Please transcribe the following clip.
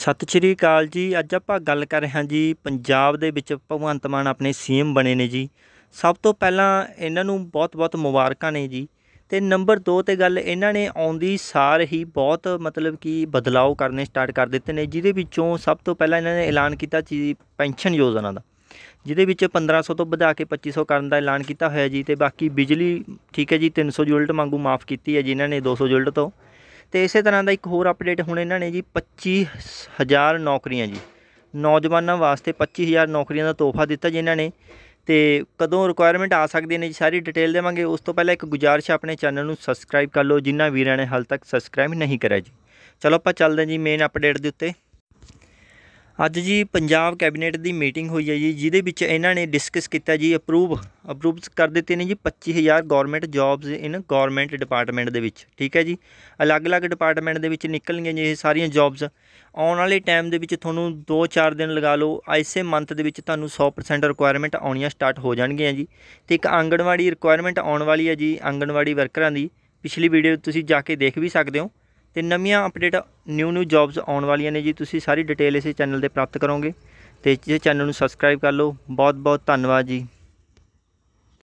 ਸਤਿ ਸ਼੍ਰੀ ਅਕਾਲ ਜੀ ਅੱਜ ਆਪਾਂ ਗੱਲ ਕਰ ਰਹੇ ਹਾਂ ਜੀ ਪੰਜਾਬ ਦੇ ਵਿੱਚ ਭਗਵੰਤ ਮਾਨ ਆਪਣੇ ਸੀਐਮ ਬਣੇ ਨੇ ਜੀ ਸਭ ਤੋਂ ਪਹਿਲਾਂ ਇਹਨਾਂ ਨੂੰ ਬਹੁਤ-ਬਹੁਤ ਮੁਬਾਰਕਾਂ ਨੇ ਜੀ ਤੇ ਨੰਬਰ 2 ਤੇ ਗੱਲ ਇਹਨਾਂ ਨੇ ਆਉਂਦੀ ਸਾਰ ਹੀ ਬਹੁਤ ਮਤਲਬ ਕਿ ਬਦਲਾਅ ਕਰਨੇ ਸਟਾਰਟ ਕਰ ਦਿੱਤੇ ਨੇ ਜਿਹਦੇ ਵਿੱਚੋਂ ਸਭ ਤੋਂ ਪਹਿਲਾਂ ਇਹਨਾਂ ਨੇ ਐਲਾਨ ਕੀਤਾ ਚੀਜ਼ ਪੈਨਸ਼ਨ ਯੋਜਨਾ ਦਾ ਜਿਹਦੇ ਵਿੱਚ 1500 ਤੋਂ ਵਧਾ ਕੇ 2500 ਕਰਨ ਦਾ ਐਲਾਨ ਕੀਤਾ ਹੋਇਆ ਜੀ ਤੇ ਬਾਕੀ ਬਿਜਲੀ ਠੀਕ ਹੈ ਜੀ 300 ਜੂਲਟ ਮੰਗੂ ਮਾਫ ਕੀਤੀ ਹੈ ਜੀ ਇਹਨਾਂ ਨੇ 200 ਜੂਲਟ ਤੋਂ ਤੇ ਇਸੇ ਤਰ੍ਹਾਂ ਦਾ ਇੱਕ ਹੋਰ ਅਪਡੇਟ ਹੁਣ ਇਹਨਾਂ ਨੇ ਜੀ 25000 ਨੌਕਰੀਆਂ ਜੀ ਨੌਜਵਾਨਾਂ ਵਾਸਤੇ 25000 ਨੌਕਰੀਆਂ ਦਾ ਤੋਹਫਾ ਦਿੱਤਾ ਜੀ ਇਹਨਾਂ ਨੇ ਤੇ ਕਦੋਂ ਰਿਕੁਆਇਰਮੈਂਟ ਆ ਸਕਦੀ ਨੇ ਜੀ ਸਾਰੀ ਡਿਟੇਲ ਦੇਵਾਂਗੇ ਉਸ ਤੋਂ ਪਹਿਲਾਂ ਇੱਕ ਗੁਜਾਰਿਸ਼ ਆਪਣੇ ਚੈਨਲ ਨੂੰ ਸਬਸਕ੍ਰਾਈਬ ਕਰ ਲਓ ਜਿਨ੍ਹਾਂ ਵੀਰਾਂ ਨੇ ਹਾਲ ਤੱਕ ਸਬਸਕ੍ਰਾਈਬ ਨਹੀਂ ਕਰਿਆ ਜੀ ਚਲੋ ਆਪਾਂ ਚੱਲਦੇ ਜੀ ਮੇਨ ਅਪਡੇਟ ਦੇ ਉੱਤੇ ਅੱਜ ਜੀ ਪੰਜਾਬ ਕੈਬਨਿਟ ਦੀ ਮੀਟਿੰਗ ਹੋਈ ਹੈ ਜੀ ਜਿਹਦੇ ਵਿੱਚ ਇਹਨਾਂ ਨੇ ਡਿਸਕਸ ਕੀਤਾ ਜੀ ਅਪਰੂਵ ਅਪਰੂਵ ਕਰ ਦਿੱਤੇ ਨੇ ਜੀ 25000 government jobs in government department ਦੇ ਵਿੱਚ ਠੀਕ ਹੈ ਜੀ ਅਲੱਗ-ਅਲੱਗ ਡਿਪਾਰਟਮੈਂਟ ਦੇ ਵਿੱਚ ਨਿਕਲਣਗੀਆਂ ਜੀ ਇਹ ਸਾਰੀਆਂ ਜੌਬਸ ਆਉਣ ਵਾਲੇ ਟਾਈਮ ਦੇ ਵਿੱਚ ਤੁਹਾਨੂੰ 2-4 ਦਿਨ ਲਗਾ ਲਓ ਐਸੇ ਮੰਥ ਦੇ ਵਿੱਚ ਤੁਹਾਨੂੰ 100% ਰਿਕੁਆਇਰਮੈਂਟ ਆਉਣੀਆਂ ਸਟਾਰਟ ਹੋ ਜਾਣਗੀਆਂ ਜੀ ਤੇ ਇੱਕ ਆਂਗਣਵਾੜੀ ਰਿਕੁਆਇਰਮੈਂਟ ਆਉਣ ਵਾਲੀ ਹੈ ਜੀ ਆਂਗਣਵਾੜੀ ਵਰਕਰਾਂ ਦੀ ਪਿਛਲੀ ਵੀਡੀਓ ਤੁਸੀਂ ਜਾ ਕੇ ਦੇਖ ਵੀ ਸਕਦੇ ਹੋ ਤੇ ਨਵੀਆਂ ਅਪਡੇਟ ਨਿਊ ਨਿਊ ਜੌਬਸ ਆਉਣ ਵਾਲੀਆਂ ਨੇ ਜੀ ਤੁਸੀਂ ਸਾਰੀ ਡਿਟੇਲ ਇਸੇ ਚੈਨਲ ਤੇ ਪ੍ਰਾਪਤ ਕਰੋਗੇ ਤੇ ਜੇ ਚੈਨਲ ਨੂੰ ਸਬਸਕ੍ਰਾਈਬ ਕਰ ਲਓ ਬਹੁਤ ਬਹੁਤ ਧੰਨਵਾਦ ਜੀ